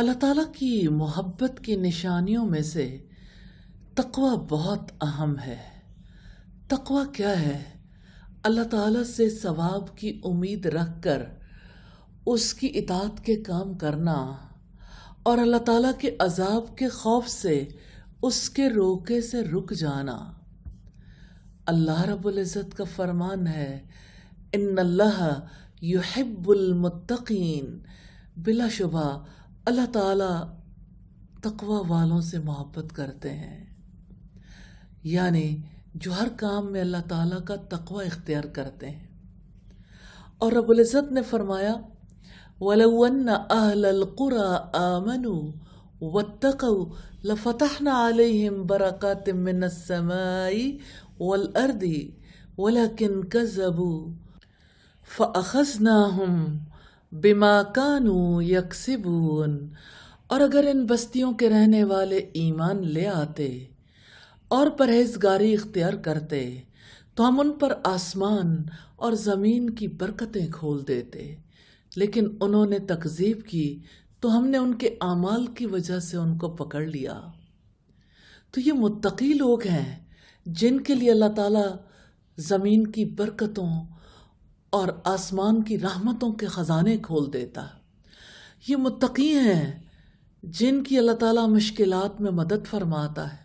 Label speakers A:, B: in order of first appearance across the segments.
A: अल्लाह ताला की मोहब्बत की निशानियों में से तकवा बहुत अहम है तकवा क्या है अल्लाह ताला से सवाब की उम्मीद रख कर उसकी इतात के काम करना और अल्लाह ताला के अजाब के खौफ से उसके रोके से रुक जाना अल्लाह रब्बुल इज़्ज़त का फरमान है इन अल्लाह युहिब्बुल मुत्तकीन बिलाशुबा अल्लाह ताला तकवा वालों से मोहब्बत करते हैं यानी जो हर काम में अल्लाह ताला का तकवा इख्तियार करते हैं और रबुल्ज़त ने फरमाया वलवन अहलकुरा आमनु वत्तकू लफतहना अलैहिम बरक़ात मिनस्समाई वल अर्दी वलकिन कज़बू फ़अख़ज़नाहुम बिमा कानू यकसिबून और अगर इन बस्तियों के रहने वाले ईमान ले आते और परहेजगारी इख्तियार करते तो हम उन पर आसमान और ज़मीन की बरकतें खोल देते लेकिन उन्होंने तकजीब की तो हमने उनके आमाल की वजह से उनको पकड़ लिया तो ये मुत्तकी लोग हैं जिनके लिए अल्लाह ताला ज़मीन की बरकतों और आसमान की रहमतों के ख़जाने खोल देता है ये मुतकी हैं जिनकी अल्लाह ताला मुश्किलात में मदद फरमाता है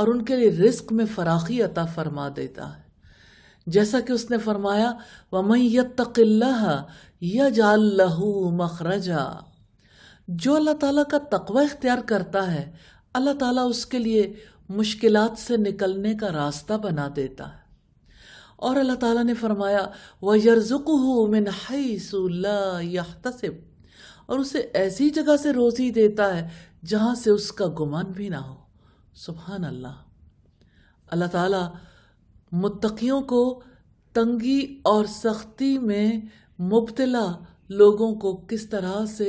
A: और उनके लिए रिस्क में फराखी अता फरमा देता है जैसा कि उसने फरमाया वमई जाल लहू मखरजा जो अल्लाह ताला का तकवा इख्तियार करता है अल्लाह ताला उसके लिए मुश्किलात से निकलने का रास्ता बना देता है और अल्लाह ताला ने फरमाया व यरजुक मिन हईसब और उसे ऐसी जगह से रोज़ी देता है जहाँ से उसका गुमान भी ना हो सुबहान अल्लाह अल्लाह ताला मुत्तकियों को तंगी और सख्ती में मुबतला लोगों को किस तरह से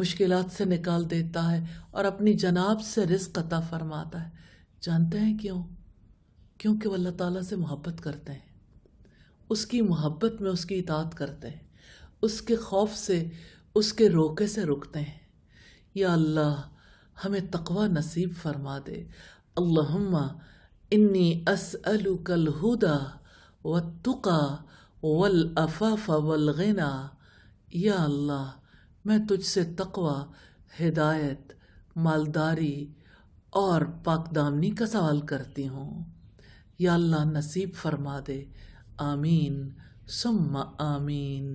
A: मुश्किलात से निकाल देता है और अपनी जनाब से रिस्क अता फरमाता है जानते हैं क्यों क्योंकि वह अल्लाह ताला से मोहब्बत करते हैं उसकी मोहब्बत में उसकी इतात करते हैं उसके खौफ से उसके रोके से रुकते हैं या अल्लाह हमें तकवा नसीब फरमा दे अल्लाहुम्मा इन्नी असअलुकल हुदा व तुका वल अफ़ाफ़ वल गना या अल्लाह मैं तुझसे तकवा हिदायत मालदारी और पाकदामनी का सवाल करती हूँ या अल्लाह नसीब फरमा दे आमीन सुम्मा आमीन